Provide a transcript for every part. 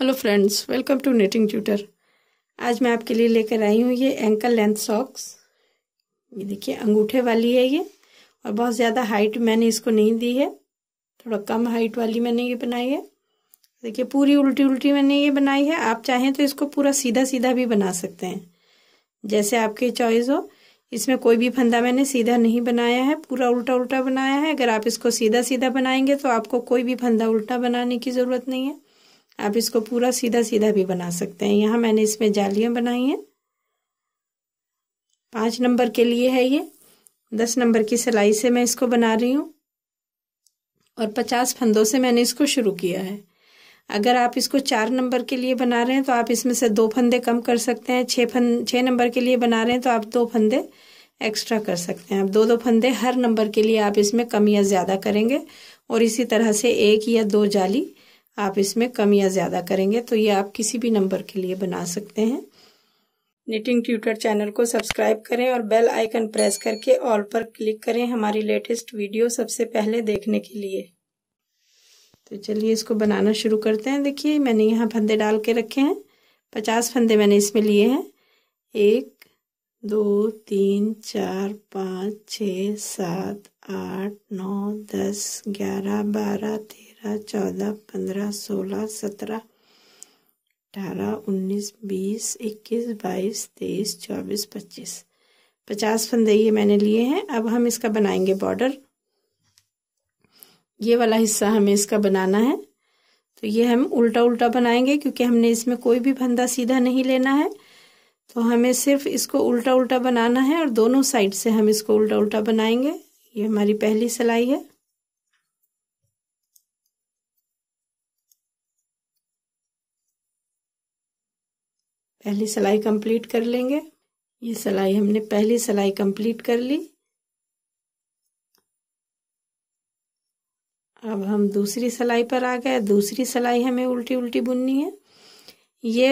hello friends welcome to knitting tutor आज मैं आपके लिए लेकर आई हूँ ये एंकल लेंथ सॉक्स ये देखिए अंगूठे वाली है ये और बहुत ज़्यादा हाइट मैंने इसको नहीं दी है थोड़ा कम हाइट वाली मैंने ये बनाई है देखिए पूरी उल्टी उल्टी मैंने ये बनाई है आप चाहें तो इसको पूरा सीधा सीधा भी बना सकते हैं जैसे आपकी चॉइस हो इसमें कोई भी फंदा मैंने सीधा नहीं बनाया है पूरा उल्टा उल्टा बनाया है अगर आप इसको सीधा सीधा बनाएंगे तो आपको कोई भी फंदा उल्टा बनाने की ज़रूरत नहीं है आप इसको पूरा सीधा सीधा भी बना सकते हैं यहाँ मैंने इसमें जालियाँ बनाई हैं पाँच नंबर के लिए है ये दस नंबर की सिलाई से मैं इसको बना रही हूँ और पचास फंदों से मैंने इसको शुरू किया है अगर आप इसको चार नंबर के लिए बना रहे हैं तो आप इसमें से दो फंदे कम कर सकते हैं छः फंद छः नंबर के लिए बना रहे हैं तो आप दो फंदे एक्स्ट्रा कर सकते हैं आप दो दो फंदे हर नंबर के लिए आप इसमें कम या ज़्यादा करेंगे और इसी तरह से एक या दो जाली आप इसमें कम या ज़्यादा करेंगे तो ये आप किसी भी नंबर के लिए बना सकते हैं निटिंग ट्यूटर चैनल को सब्सक्राइब करें और बेल आइकन प्रेस करके ऑल पर क्लिक करें हमारी लेटेस्ट वीडियो सबसे पहले देखने के लिए तो चलिए इसको बनाना शुरू करते हैं देखिए मैंने यहाँ फंदे डाल के रखे हैं पचास फंदे मैंने इसमें लिए हैं एक दो तीन चार पाँच छ सात आठ नौ दस ग्यारह बारह तेरह तेरह चौदह पंद्रह सोलह सत्रह अठारह उन्नीस बीस इक्कीस बाईस तेईस चौबीस पच्चीस पचास फंदे ये मैंने लिए हैं अब हम इसका बनाएंगे बॉर्डर ये वाला हिस्सा हमें इसका बनाना है तो ये हम उल्टा उल्टा बनाएंगे क्योंकि हमने इसमें कोई भी फंदा सीधा नहीं लेना है तो हमें सिर्फ इसको उल्टा उल्टा बनाना है और दोनों साइड से हम इसको उल्टा उल्टा बनाएंगे ये हमारी पहली सिलाई है पहली सिलाई कंप्लीट कर लेंगे ये सिलाई हमने पहली सिलाई कंप्लीट कर ली अब हम दूसरी सिलाई पर आ गए दूसरी सिलाई हमें उल्टी उल्टी बुननी है ये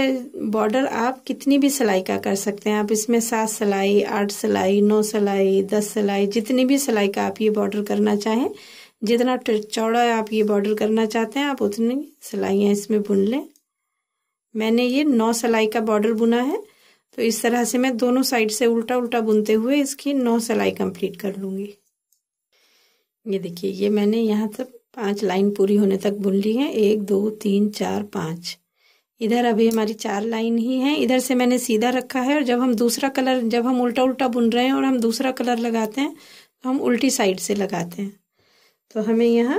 बॉर्डर आप कितनी भी सिलाई का कर सकते हैं आप इसमें सात सिलाई आठ सिलाई नौ सिलाई दस सिलाई जितनी भी सिलाई का आप ये बॉर्डर करना चाहें जितना चौड़ा आप ये बॉर्डर करना चाहते हैं आप उतनी सिलाइयाँ इसमें बुन लें मैंने ये नौ सलाई का बॉर्डर बुना है तो इस तरह से मैं दोनों साइड से उल्टा उल्टा बुनते हुए इसकी नौ सिलाई कंप्लीट कर लूँगी ये देखिए ये मैंने यहाँ तक पांच लाइन पूरी होने तक बुन ली है एक दो तीन चार पाँच इधर अभी हमारी चार लाइन ही हैं इधर से मैंने सीधा रखा है और जब हम दूसरा कलर जब हम उल्टा उल्टा बुन रहे हैं और हम दूसरा कलर लगाते हैं तो हम उल्टी साइड से लगाते हैं तो हमें यहाँ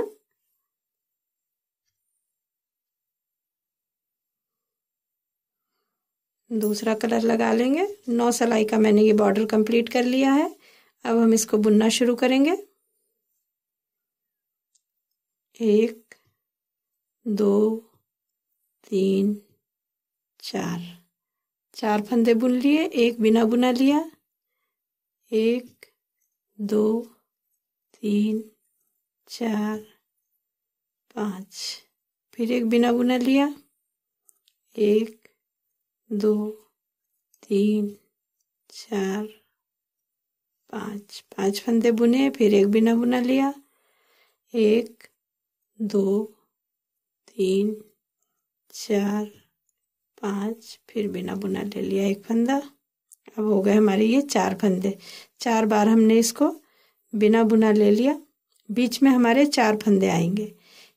दूसरा कलर लगा लेंगे नौ सलाई का मैंने ये बॉर्डर कंप्लीट कर लिया है अब हम इसको बुनना शुरू करेंगे एक दो तीन चार चार फंदे बुन लिए एक बिना बुना लिया एक दो तीन चार पाँच फिर एक बिना बुना लिया एक दो तीन चार पाँच पाँच फंदे बुने फिर एक बिना बुना लिया एक दो तीन चार पाँच फिर बिना बुना ले लिया एक फंदा अब हो गए हमारे ये चार फंदे चार बार हमने इसको बिना बुना ले लिया बीच में हमारे चार फंदे आएंगे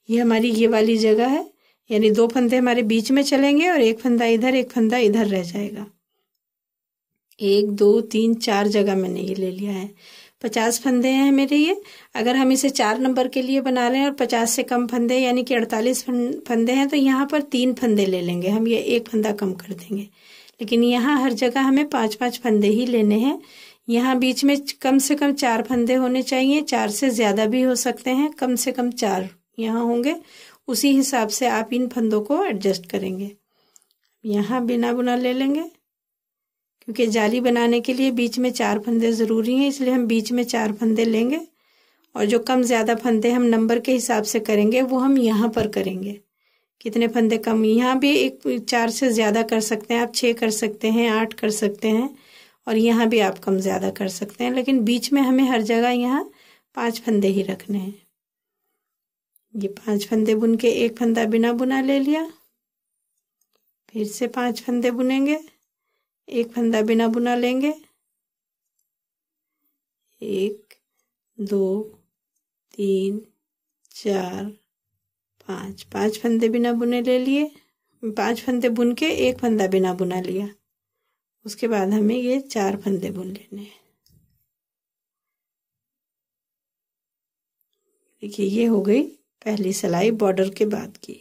ये हमारी ये वाली जगह है यानी दो फंदे हमारे बीच में चलेंगे और एक फंदा इधर एक फंदा इधर रह जाएगा एक दो तीन चार जगह मैंने ये ले लिया है पचास फंदे हैं मेरे ये अगर हम इसे चार नंबर के लिए बना रहे हैं और पचास से कम फंदे यानी कि अड़तालीस फंदे हैं तो यहाँ पर तीन फंदे ले लेंगे हम ये एक फंदा कम कर देंगे लेकिन यहाँ हर जगह हमें पाँच पाँच फंदे ही लेने हैं यहाँ बीच में कम से कम चार फंदे होने चाहिए चार से ज़्यादा भी हो सकते हैं कम से कम चार यहाँ होंगे उसी हिसाब से आप इन फंदों को एडजस्ट करेंगे यहाँ बिना बुना ले लेंगे क्योंकि जाली बनाने के लिए बीच में चार फंदे ज़रूरी हैं इसलिए हम बीच में चार फंदे लेंगे और जो कम ज़्यादा फंदे हम नंबर के हिसाब से करेंगे वो हम यहाँ पर करेंगे कितने फंदे कम यहाँ भी एक चार से ज़्यादा कर सकते हैं आप छः कर सकते हैं आठ कर सकते हैं और यहाँ भी आप कम ज़्यादा कर सकते हैं लेकिन बीच में हमें हर जगह यहाँ पाँच फंदे ही रखने हैं ये पांच फंदे बुन के एक फंदा बिना बुना ले लिया फिर से पांच फंदे बुनेंगे एक फंदा बिना बुना लेंगे एक दो तीन चार पाँच पांच फंदे बिना बुने ले लिए पांच फंदे बुन के एक फंदा बिना बुना लिया उसके बाद हमें ये चार फंदे बुन लेने हैं देखिए ये हो गई पहली सिलाई बॉर्डर के बाद की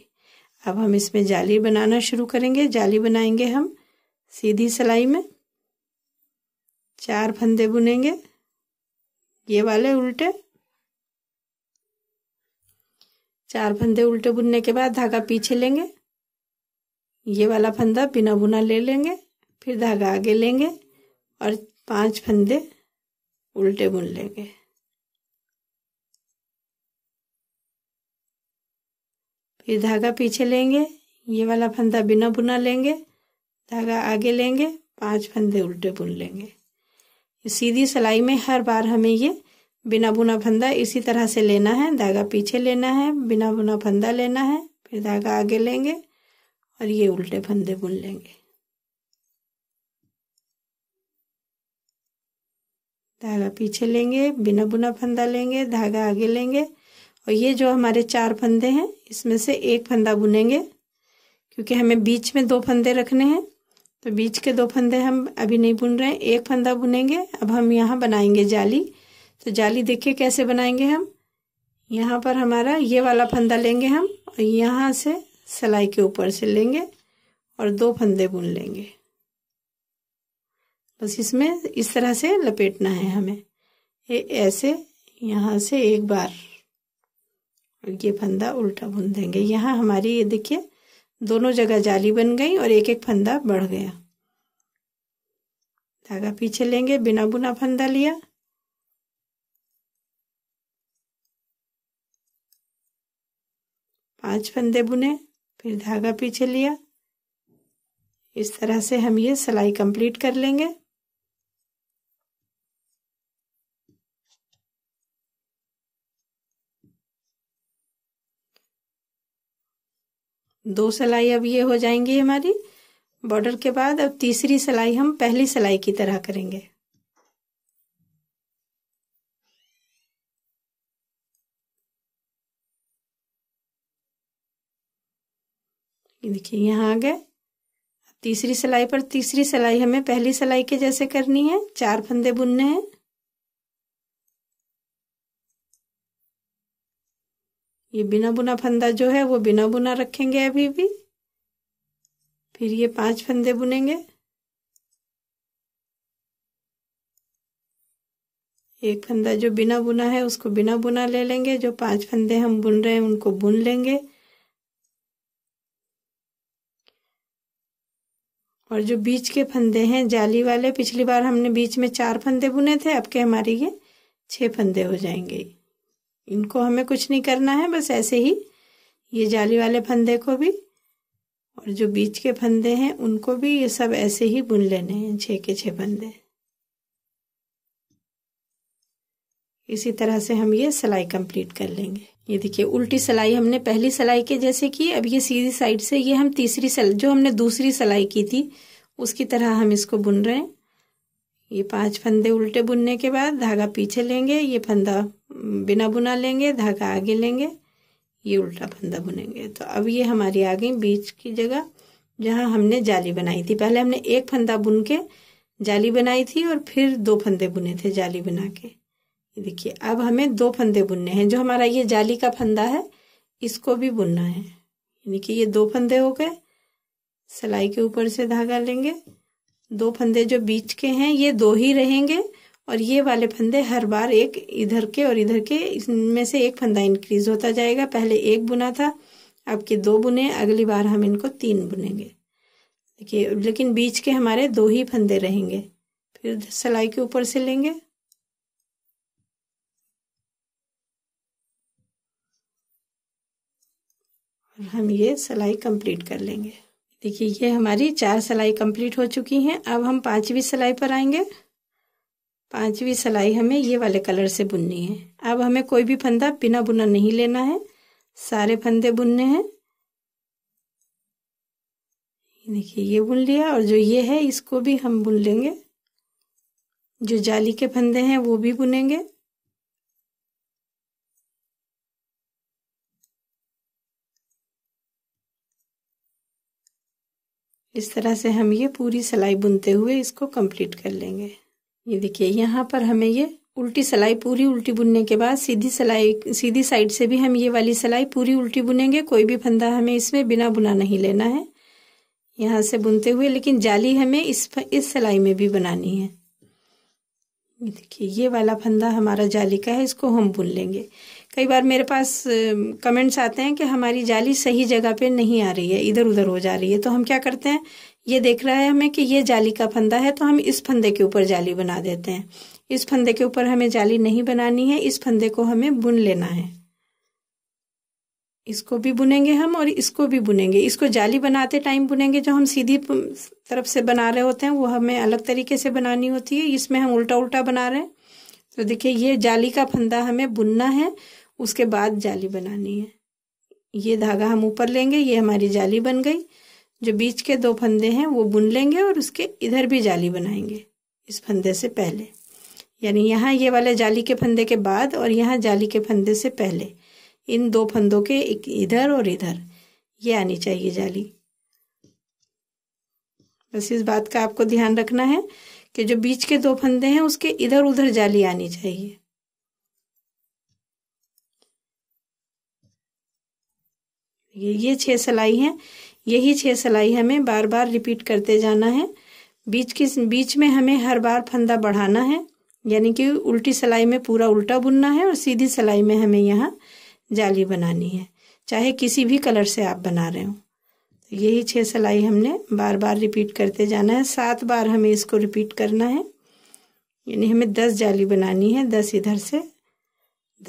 अब हम इसमें जाली बनाना शुरू करेंगे जाली बनाएंगे हम सीधी सिलाई में चार फंदे बुनेंगे ये वाले उल्टे चार फंदे उल्टे बुनने के बाद धागा पीछे लेंगे ये वाला फंदा बिना बुना ले लेंगे फिर धागा आगे लेंगे और पांच फंदे उल्टे बुन लेंगे फिर धागा पीछे लेंगे ये वाला फंदा बिना बुना लेंगे धागा आगे लेंगे पांच फंदे उल्टे बुन लेंगे सीधी सिलाई में हर बार हमें ये बिना बुना फंदा इसी तरह से लेना है धागा पीछे लेना है बिना बुना फंदा लेना है फिर धागा आगे लेंगे और ये उल्टे फंदे बुन लेंगे धागा पीछे लेंगे बिना बुना फंदा लेंगे धागा आगे लेंगे और ये जो हमारे चार फंदे हैं इसमें से एक फंदा बुनेंगे क्योंकि हमें बीच में दो फंदे रखने हैं तो बीच के दो फंदे हम अभी नहीं बुन रहे हैं एक फंदा बुनेंगे अब हम यहाँ बनाएंगे जाली तो जाली देखिए कैसे बनाएंगे हम यहाँ पर हमारा ये वाला फंदा लेंगे हम और यहाँ से सिलाई के ऊपर से लेंगे और दो फंदे बुन लेंगे बस इसमें इस तरह से लपेटना है हमें ये ऐसे यहाँ से एक बार और ये फंदा उल्टा बुन देंगे यहाँ हमारी ये देखिए दोनों जगह जाली बन गई और एक एक फंदा बढ़ गया धागा पीछे लेंगे बिना बुना फंदा लिया पांच फंदे बुने फिर धागा पीछे लिया इस तरह से हम ये सिलाई कंप्लीट कर लेंगे दो सिलाई अब ये हो जाएंगी हमारी बॉर्डर के बाद अब तीसरी सिलाई हम पहली सिलाई की तरह करेंगे देखिए यहाँ आ गए तीसरी सिलाई पर तीसरी सिलाई हमें पहली सिलाई के जैसे करनी है चार फंदे बुनने हैं ये बिना बुना फंदा जो है वो बिना बुना रखेंगे अभी भी फिर ये पांच फंदे बुनेंगे एक फंदा जो बिना बुना है उसको बिना बुना ले लेंगे जो पांच फंदे हम बुन रहे हैं उनको बुन लेंगे और जो बीच के फंदे हैं जाली वाले पिछली बार हमने बीच में चार फंदे बुने थे अब के हमारे ये छह फंदे हो जाएंगे इनको हमें कुछ नहीं करना है बस ऐसे ही ये जाली वाले फंदे को भी और जो बीच के फंदे हैं उनको भी ये सब ऐसे ही बुन लेने हैं छः के छः फंदे इसी तरह से हम ये सिलाई कंप्लीट कर लेंगे ये देखिए उल्टी सिलाई हमने पहली सिलाई के जैसे की अब ये सीधी साइड से ये हम तीसरी सल, जो हमने दूसरी सिलाई की थी उसकी तरह हम इसको बुन रहे हैं ये पांच फंदे उल्टे बुनने के बाद धागा पीछे लेंगे ये फंदा बिना बुना लेंगे धागा आगे लेंगे ये उल्टा फंदा बुनेंगे तो अब ये हमारी आ गई बीच की जगह जहाँ हमने जाली बनाई थी पहले हमने एक फंदा बुन के जाली बनाई थी और फिर दो फंदे बुने थे जाली बना के देखिए अब हमें दो फंदे बुनने हैं जो हमारा ये जाली का फंदा है इसको भी बुनना है यानी कि ये दो फंदे हो गए सिलाई के ऊपर से धागा लेंगे दो फंदे जो बीच के हैं ये दो ही रहेंगे और ये वाले फंदे हर बार एक इधर के और इधर के इसमें से एक फंदा इंक्रीज होता जाएगा पहले एक बुना था अब के दो बुने अगली बार हम इनको तीन बुनेंगे देखिए लेकिन बीच के हमारे दो ही फंदे रहेंगे फिर सिलाई के ऊपर से लेंगे और हम ये सिलाई कंप्लीट कर लेंगे देखिए ये हमारी चार सिलाई कंप्लीट हो चुकी हैं अब हम पांचवी सिलाई पर आएंगे पांचवी सिलाई हमें ये वाले कलर से बुननी है अब हमें कोई भी फंदा बिना बुना नहीं लेना है सारे फंदे बुनने हैं देखिए ये बुन लिया और जो ये है इसको भी हम बुन लेंगे जो जाली के फंदे हैं वो भी बुनेंगे इस तरह से हम ये पूरी सिलाई बुनते हुए इसको कंप्लीट कर लेंगे ये देखिए यहाँ पर हमें ये उल्टी सिलाई पूरी उल्टी बुनने के बाद सीधी सिलाई सीधी साइड से भी हम ये वाली सिलाई पूरी उल्टी बुनेंगे कोई भी फंदा हमें इसमें बिना बुना नहीं लेना है यहाँ से बुनते हुए लेकिन जाली हमें इस इस सिलाई में भी बनानी है देखिए ये वाला फंदा हमारा जाली का है इसको हम बुन लेंगे कई बार मेरे पास कमेंट्स आते हैं कि हमारी जाली सही जगह पे नहीं आ रही है इधर उधर हो जा रही है तो हम क्या करते हैं ये देख रहा है हमें कि ये जाली का फंदा है तो हम इस फंदे के ऊपर जाली बना देते हैं इस फंदे के ऊपर हमें जाली नहीं बनानी है इस फंदे को हमें बुन लेना है इसको भी बुनेंगे हम और इसको भी बुनेंगे इसको जाली बनाते टाइम बुनेंगे जो हम सीधी तरफ से बना रहे होते हैं वो हमें अलग तरीके से बनानी होती है इसमें हम उल्टा उल्टा बना रहे हैं तो देखिए ये जाली का फंदा हमें बुनना है उसके बाद जाली बनानी है ये धागा हम ऊपर लेंगे ये हमारी जाली बन गई जो बीच के दो फंदे हैं वो बुन लेंगे और उसके इधर भी जाली बनाएंगे इस फंदे से पहले यानी यहाँ ये वाले जाली के फंदे के बाद और यहाँ जाली के फंदे से पहले इन दो फंदों के एक इधर और इधर ये आनी चाहिए जाली बस इस बात का आपको ध्यान रखना है कि जो बीच के दो फंदे हैं उसके इधर उधर जाली आनी चाहिए ये ये छह सिलाई है यही छह सिलाई हमें बार बार रिपीट करते जाना है बीच की बीच में हमें हर बार फंदा बढ़ाना है यानी कि उल्टी सिलाई में पूरा उल्टा बुनना है और सीधी सिलाई में हमें यहाँ जाली बनानी है चाहे किसी भी कलर से आप बना रहे हो यही छः सिलाई हमने बार बार रिपीट करते जाना है सात बार हमें इसको रिपीट करना है यानी हमें दस जाली बनानी है दस इधर से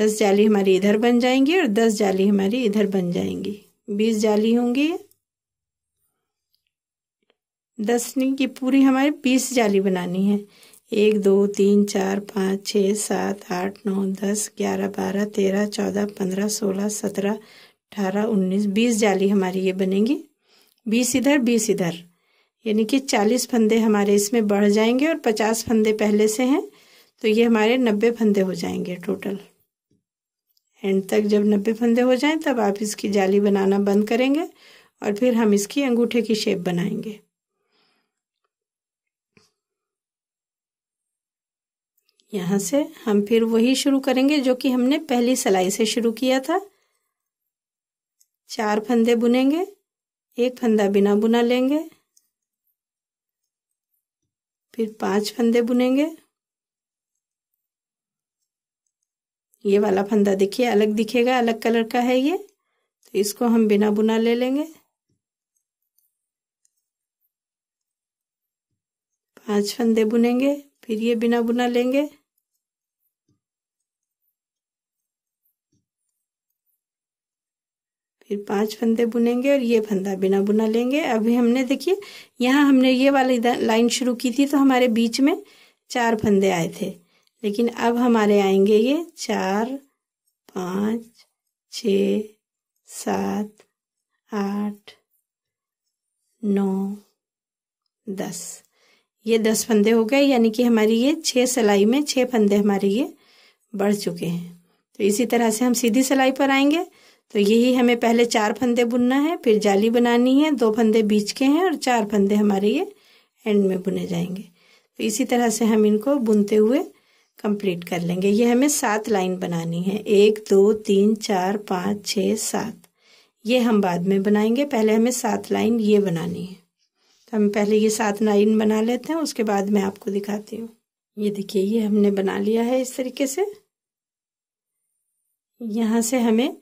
दस जाली हमारी इधर बन जाएंगी और दस जाली हमारी इधर बन जाएंगी बीस जाली होंगी दस की पूरी हमारी बीस जाली बनानी है एक दो तीन चार पाँच छः सात आठ नौ दस ग्यारह बारह तेरह चौदह पंद्रह सोलह सत्रह अठारह उन्नीस बीस जाली हमारी ये बनेगी बीस इधर बीस इधर यानी कि चालीस फंदे हमारे इसमें बढ़ जाएंगे और पचास फंदे पहले से हैं तो ये हमारे नब्बे फंदे हो जाएंगे टोटल एंड तक जब नब्बे फंदे हो जाएं तब आप इसकी जाली बनाना बंद करेंगे और फिर हम इसकी अंगूठे की शेप बनाएंगे यहाँ से हम फिर वही शुरू करेंगे जो कि हमने पहली सिलाई से शुरू किया था चार फंदे बुनेंगे एक फंदा बिना बुना लेंगे फिर पांच फंदे बुनेंगे ये वाला फंदा देखिए अलग दिखेगा अलग कलर का है ये तो इसको हम बिना बुना ले लेंगे पांच फंदे बुनेंगे फिर ये बिना बुना लेंगे फिर पांच फंदे बुनेंगे और ये फंदा बिना बुना लेंगे अभी हमने देखिए यहाँ हमने ये वाली लाइन शुरू की थी तो हमारे बीच में चार फंदे आए थे लेकिन अब हमारे आएंगे ये चार पाँच छ सात आठ नौ दस ये दस फंदे हो गए यानी कि हमारी ये छः सिलाई में छः फंदे हमारे ये बढ़ चुके हैं तो इसी तरह से हम सीधी सिलाई पर आएंगे तो यही हमें पहले चार फंदे बुनना है फिर जाली बनानी है दो फंदे बीच के हैं और चार फंदे हमारे ये एंड में बुने जाएंगे तो इसी तरह से हम इनको बुनते हुए कंप्लीट कर लेंगे ये हमें सात लाइन बनानी है एक दो तीन चार पाँच छ सात ये हम बाद में बनाएंगे पहले हमें सात लाइन ये बनानी है तो हम पहले ये सात लाइन बना लेते हैं उसके बाद मैं आपको दिखाती हूँ ये देखिए ये हमने बना लिया है इस तरीके से यहाँ से हमें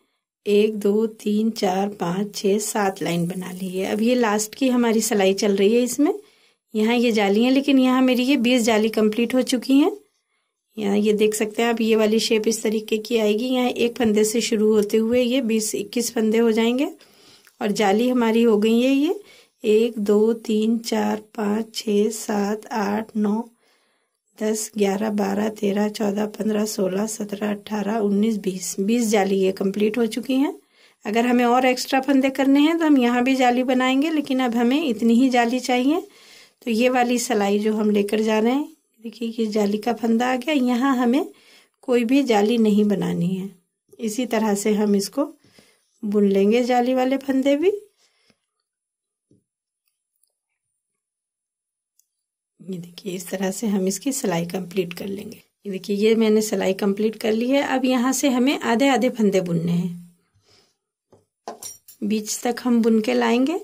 एक दो तीन चार पाँच छः सात लाइन बना ली है अब ये लास्ट की हमारी सिलाई चल रही है इसमें यहाँ ये जाली है लेकिन यहाँ मेरी ये बीस जाली कंप्लीट हो चुकी हैं यहाँ ये देख सकते हैं आप ये वाली शेप इस तरीके की आएगी यहाँ एक फंदे से शुरू होते हुए ये बीस इक्कीस फंदे हो जाएंगे और जाली हमारी हो गई है ये एक दो तीन चार पाँच छः सात आठ नौ दस ग्यारह बारह तेरह चौदह पंद्रह सोलह सत्रह अट्ठारह उन्नीस बीस बीस जाली ये कंप्लीट हो चुकी हैं अगर हमें और एक्स्ट्रा फंदे करने हैं तो हम यहाँ भी जाली बनाएंगे लेकिन अब हमें इतनी ही जाली चाहिए तो ये वाली सलाई जो हम लेकर जा रहे हैं देखिए कि जाली का फंदा आ गया यहाँ हमें कोई भी जाली नहीं बनानी है इसी तरह से हम इसको बुन लेंगे जाली वाले फंदे भी ये देखिए इस तरह से हम इसकी सिलाई कंप्लीट कर लेंगे ये देखिए ये मैंने सिलाई कंप्लीट कर ली है अब यहाँ से हमें आधे आधे फंदे बुनने हैं बीच तक हम बुन के लाएंगे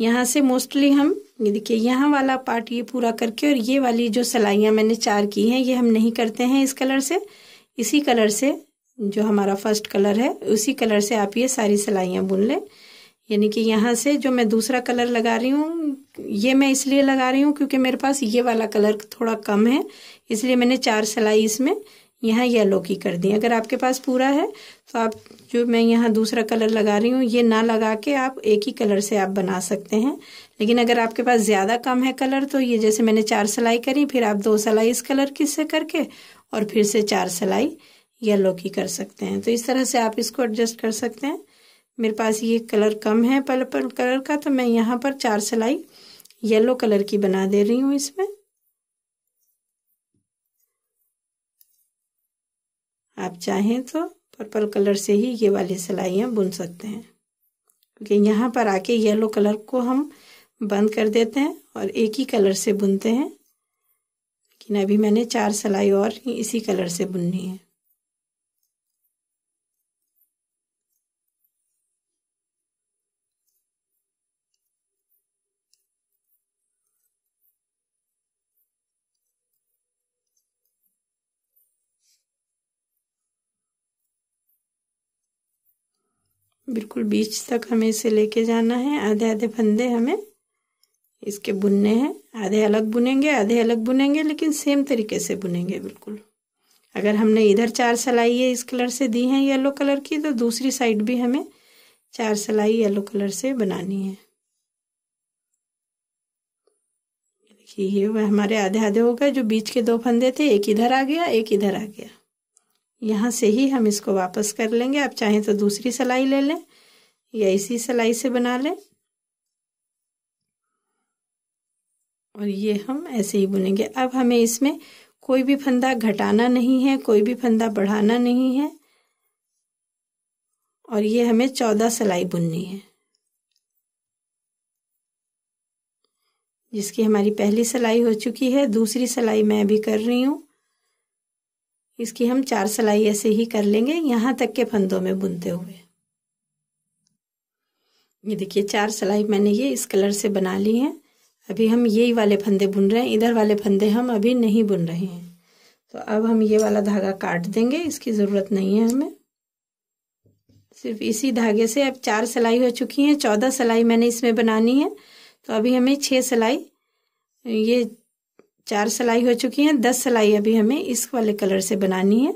यहाँ से मोस्टली हम ये देखिए यहाँ वाला पार्ट ये पूरा करके और ये वाली जो सिलाइयाँ मैंने चार की हैं ये हम नहीं करते हैं इस कलर से इसी कलर से जो हमारा फर्स्ट कलर है उसी कलर से आप ये सारी सिलाइयाँ बुन लें यानी कि यहाँ से जो मैं दूसरा कलर लगा रही हूँ ये मैं इसलिए लगा रही हूँ क्योंकि मेरे पास ये वाला कलर थोड़ा कम है इसलिए मैंने चार सिलाई इसमें यहाँ येलो की कर दी अगर आपके पास पूरा है तो आप जो मैं यहाँ दूसरा कलर लगा रही हूँ ये ना लगा के आप एक ही कलर से आप बना सकते हैं लेकिन अगर आपके पास ज़्यादा कम है कलर तो ये जैसे मैंने चार सिलाई करी फिर आप दो सिलाई इस कलर की से करके और फिर से चार सिलाई येलो की कर सकते हैं तो इस तरह से आप इसको एडजस्ट कर सकते हैं मेरे पास ये कलर कम है पर्पल कलर का तो मैं यहाँ पर चार सिलाई येलो कलर की बना दे रही हूँ इसमें आप चाहें तो पर्पल कलर से ही ये वाली सिलाइयाँ बुन सकते हैं क्योंकि यहाँ पर आके येलो कलर को हम बंद कर देते हैं और एक ही कलर से बुनते हैं लेकिन अभी मैंने चार सिलाई और इसी कलर से बुननी है बिल्कुल बीच तक हमें इसे लेके जाना है आधे आधे फंदे हमें इसके बुनने हैं आधे अलग बुनेंगे आधे अलग बुनेंगे लेकिन सेम तरीके से बुनेंगे बिल्कुल अगर हमने इधर चार सलाइए इस कलर से दी हैं येलो कलर की तो दूसरी साइड भी हमें चार सलाई येलो कलर से बनानी है देखिए ये हमारे आधे आधे हो गए जो बीच के दो फंदे थे एक इधर आ गया एक इधर आ गया यहाँ से ही हम इसको वापस कर लेंगे आप चाहें तो दूसरी सिलाई ले लें या इसी सिलाई से बना लें और ये हम ऐसे ही बुनेंगे अब हमें इसमें कोई भी फंदा घटाना नहीं है कोई भी फंदा बढ़ाना नहीं है और ये हमें चौदह सिलाई बुननी है जिसकी हमारी पहली सिलाई हो चुकी है दूसरी सिलाई मैं अभी कर रही हूँ इसकी हम चार सिलाई ऐसे ही कर लेंगे यहाँ तक के फंदों में बुनते हुए ये देखिए चार सिलाई मैंने ये इस कलर से बना ली हैं अभी हम यही वाले फंदे बुन रहे हैं इधर वाले फंदे हम अभी नहीं बुन रहे हैं तो अब हम ये वाला धागा काट देंगे इसकी ज़रूरत नहीं है हमें सिर्फ इसी धागे से अब चार सिलाई हो चुकी हैं चौदह सिलाई मैंने इसमें बनानी है तो अभी हमें छः सिलाई ये चार सिलाई हो चुकी हैं दस सिलाई अभी हमें इस वाले कलर से बनानी है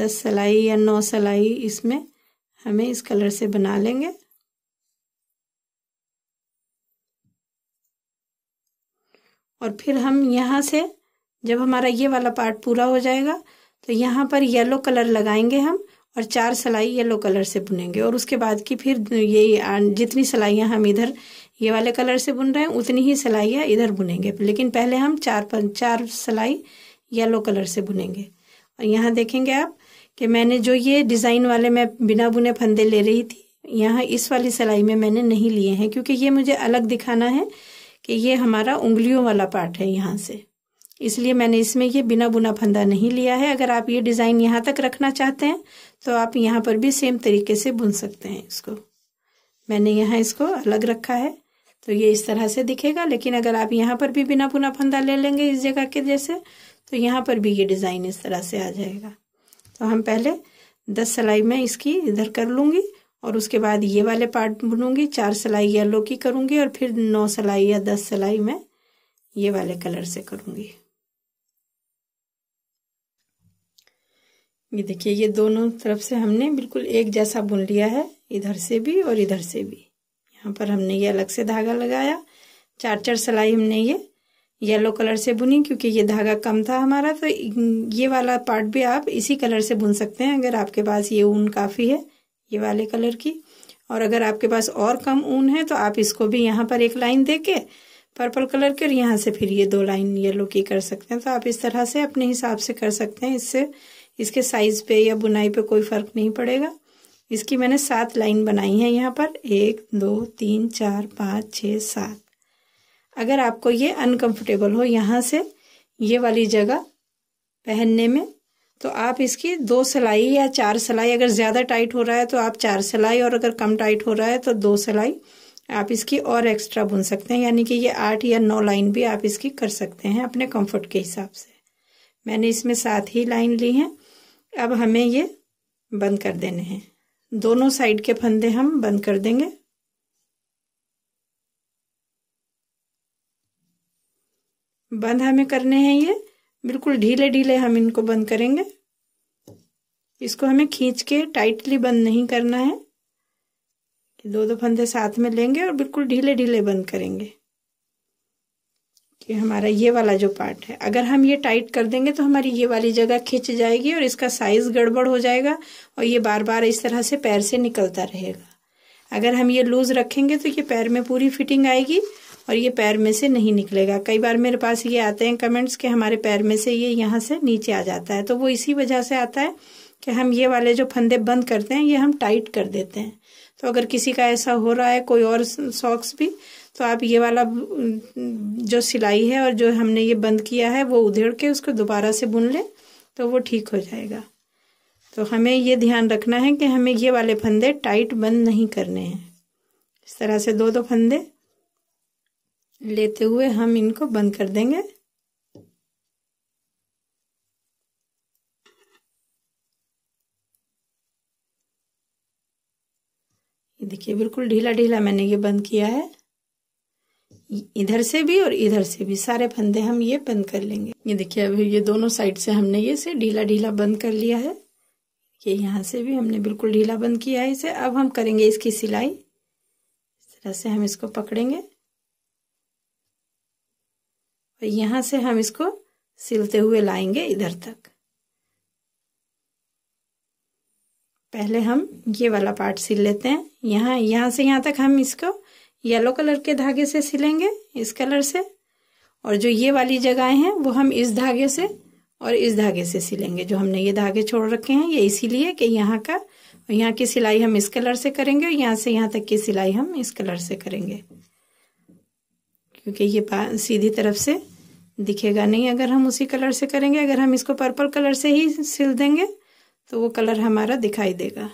दस सिलाई या नौ सिलाई इसमें हमें इस कलर से बना लेंगे और फिर हम यहाँ से जब हमारा ये वाला पार्ट पूरा हो जाएगा तो यहाँ पर येलो कलर लगाएंगे हम और चार सलाई येलो कलर से बुनेंगे और उसके बाद की फिर ये जितनी सलाइयाँ हम इधर ये वाले कलर से बुन रहे हैं उतनी ही सलाइयाँ इधर बुनेंगे लेकिन पहले हम चार चार सलाई येलो कलर से बुनेंगे और यहाँ देखेंगे आप कि मैंने जो ये डिज़ाइन वाले मैं बिना बुने फंदे ले रही थी यहाँ इस वाली सिलाई में मैंने नहीं लिए हैं क्योंकि ये मुझे अलग दिखाना है कि ये हमारा उंगलियों वाला पार्ट है यहाँ से इसलिए मैंने इसमें ये बिना बुना फंदा नहीं लिया है अगर आप ये डिज़ाइन यहाँ तक रखना चाहते हैं तो आप यहाँ पर भी सेम तरीके से बुन सकते हैं इसको मैंने यहाँ इसको अलग रखा है तो ये इस तरह से दिखेगा लेकिन अगर आप यहाँ पर भी बिना पुना फंदा ले लेंगे इस जगह के जैसे तो यहाँ पर भी ये डिज़ाइन इस तरह से आ जाएगा तो हम पहले दस सिलाई में इसकी इधर कर लूँगी और उसके बाद ये वाले पार्ट बुनूंगी चार सिलाई येलो की करूँगी और फिर नौ सिलाई या दस सिलाई में ये वाले कलर से करूँगी ये देखिए ये दोनों तरफ से हमने बिल्कुल एक जैसा बुन लिया है इधर से भी और इधर से भी यहाँ पर हमने ये अलग से धागा लगाया चार चार सिलाई हमने ये येलो कलर से बुनी क्योंकि ये धागा कम था हमारा तो ये वाला पार्ट भी आप इसी कलर से बुन सकते हैं अगर आपके पास ये ऊन काफ़ी है ये वाले कलर की और अगर आपके पास और कम ऊन है तो आप इसको भी यहाँ पर एक लाइन दे के पर्पल कलर के और यहाँ से फिर ये दो लाइन येलो की कर सकते हैं तो आप इस तरह से अपने हिसाब से कर सकते हैं इससे इसके साइज पे या बुनाई पे कोई फर्क नहीं पड़ेगा इसकी मैंने सात लाइन बनाई है यहाँ पर एक दो तीन चार पाँच छ सात अगर आपको ये अनकंफर्टेबल हो यहाँ से ये वाली जगह पहनने में तो आप इसकी दो सिलाई या चार सिलाई अगर ज़्यादा टाइट हो रहा है तो आप चार सिलाई और अगर कम टाइट हो रहा है तो दो सिलाई आप इसकी और एक्स्ट्रा बुन सकते हैं यानी कि ये आठ या नौ लाइन भी आप इसकी कर सकते हैं अपने कंफर्ट के हिसाब से मैंने इसमें सात ही लाइन ली हैं अब हमें ये बंद कर देने हैं दोनों साइड के फंदे हम बंद कर देंगे बंद हमें करने हैं ये बिल्कुल ढीले ढीले हम इनको बंद करेंगे इसको हमें खींच के टाइटली बंद नहीं करना है दो दो फंदे साथ में लेंगे और बिल्कुल ढीले ढीले बंद करेंगे कि हमारा ये वाला जो पार्ट है अगर हम ये टाइट कर देंगे तो हमारी ये वाली जगह खिंच जाएगी और इसका साइज गड़बड़ हो जाएगा और ये बार बार इस तरह से पैर से निकलता रहेगा अगर हम ये लूज रखेंगे तो ये पैर में पूरी फिटिंग आएगी और ये पैर में से नहीं निकलेगा कई बार मेरे पास ये आते हैं कमेंट्स कि हमारे पैर में से ये यहाँ से नीचे आ जाता है तो वो इसी वजह से आता है कि हम ये वाले जो फंदे बंद करते हैं ये हम टाइट कर देते हैं तो अगर किसी का ऐसा हो रहा है कोई और सॉक्स भी तो आप ये वाला जो सिलाई है और जो हमने ये बंद किया है वो उधेड़ के उसको दोबारा से बुन लें तो वो ठीक हो जाएगा तो हमें ये ध्यान रखना है कि हमें ये वाले फंदे टाइट बंद नहीं करने हैं इस तरह से दो दो फंदे लेते हुए हम इनको बंद कर देंगे देखिए बिल्कुल ढीला ढीला मैंने ये बंद किया है इधर से भी और इधर से भी सारे फंदे हम ये बंद कर लेंगे ये देखिए अभी ये दोनों साइड से हमने ये से ढीला ढीला बंद कर लिया है ये यहाँ से भी हमने बिल्कुल ढीला बंद किया है इसे अब हम करेंगे इसकी सिलाई इस तरह से हम इसको पकड़ेंगे और यहाँ से हम इसको सिलते हुए लाएंगे इधर तक पहले हम ये वाला पार्ट सिल लेते हैं यहाँ यहाँ से यहाँ तक हम इसको येलो कलर के धागे से सिलेंगे इस कलर से और जो ये वाली जगहें हैं वो हम इस धागे से और इस धागे से सिलेंगे जो हमने ये धागे छोड़ रखे हैं ये इसीलिए कि यहाँ का यहाँ की सिलाई हम इस कलर से करेंगे और यहाँ से यहाँ तक की सिलाई हम इस कलर से करेंगे क्योंकि ये सीधी तरफ से दिखेगा नहीं अगर हम उसी कलर से करेंगे अगर हम इसको पर्पल कलर से ही सिल देंगे तो वो कलर हमारा दिखाई देगा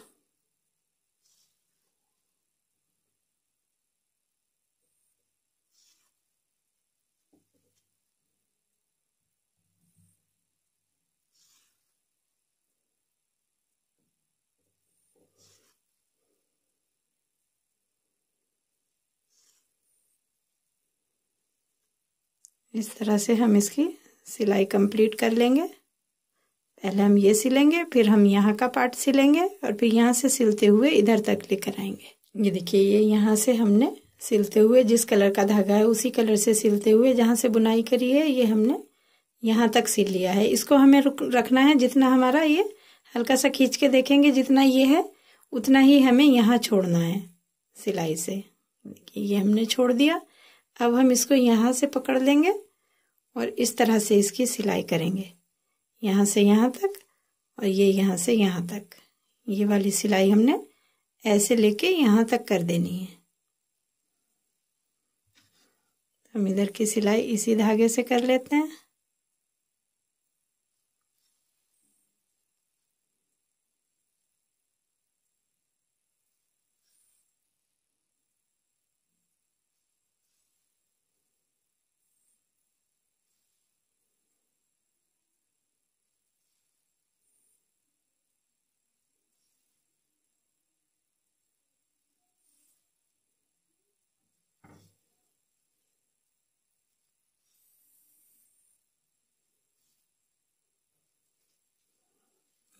इस तरह से हम इसकी सिलाई कंप्लीट कर लेंगे पहले हम ये सिलेंगे फिर हम यहाँ का पार्ट सिलेंगे और फिर यहाँ से सिलते हुए इधर तक लेकर आएंगे ये देखिए ये यहाँ से हमने सिलते हुए जिस कलर का धागा है उसी कलर से सिलते हुए जहाँ से बुनाई करी है ये हमने यहाँ तक सिल लिया है इसको हमें रखना है जितना हमारा ये हल्का सा खींच के देखेंगे जितना ये है उतना ही हमें यहाँ छोड़ना है सिलाई से ये हमने छोड़ दिया अब हम इसको यहाँ से पकड़ लेंगे और इस तरह से इसकी सिलाई करेंगे यहाँ से यहाँ तक और ये यहाँ से यहाँ तक ये वाली सिलाई हमने ऐसे लेके यहाँ तक कर देनी है हम इधर की सिलाई इसी धागे से कर लेते हैं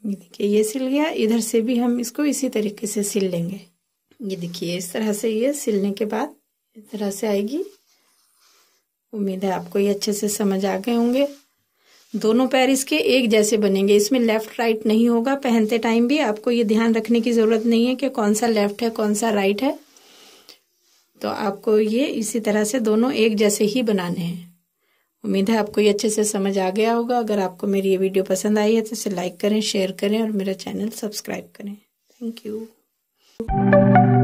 ये देखिए ये सिल गया इधर से भी हम इसको इसी तरीके से सिल लेंगे ये देखिए इस तरह से ये सिलने के बाद इस तरह से आएगी उम्मीद है आपको ये अच्छे से समझ आ गए होंगे दोनों पैर इसके एक जैसे बनेंगे इसमें लेफ्ट राइट नहीं होगा पहनते टाइम भी आपको ये ध्यान रखने की ज़रूरत नहीं है कि कौन सा लेफ्ट है कौन सा राइट है तो आपको ये इसी तरह से दोनों एक जैसे ही बनाने हैं उम्मीद है आपको ये अच्छे से समझ आ गया होगा अगर आपको मेरी ये वीडियो पसंद आई है तो इसे लाइक करें शेयर करें और मेरा चैनल सब्सक्राइब करें थैंक यू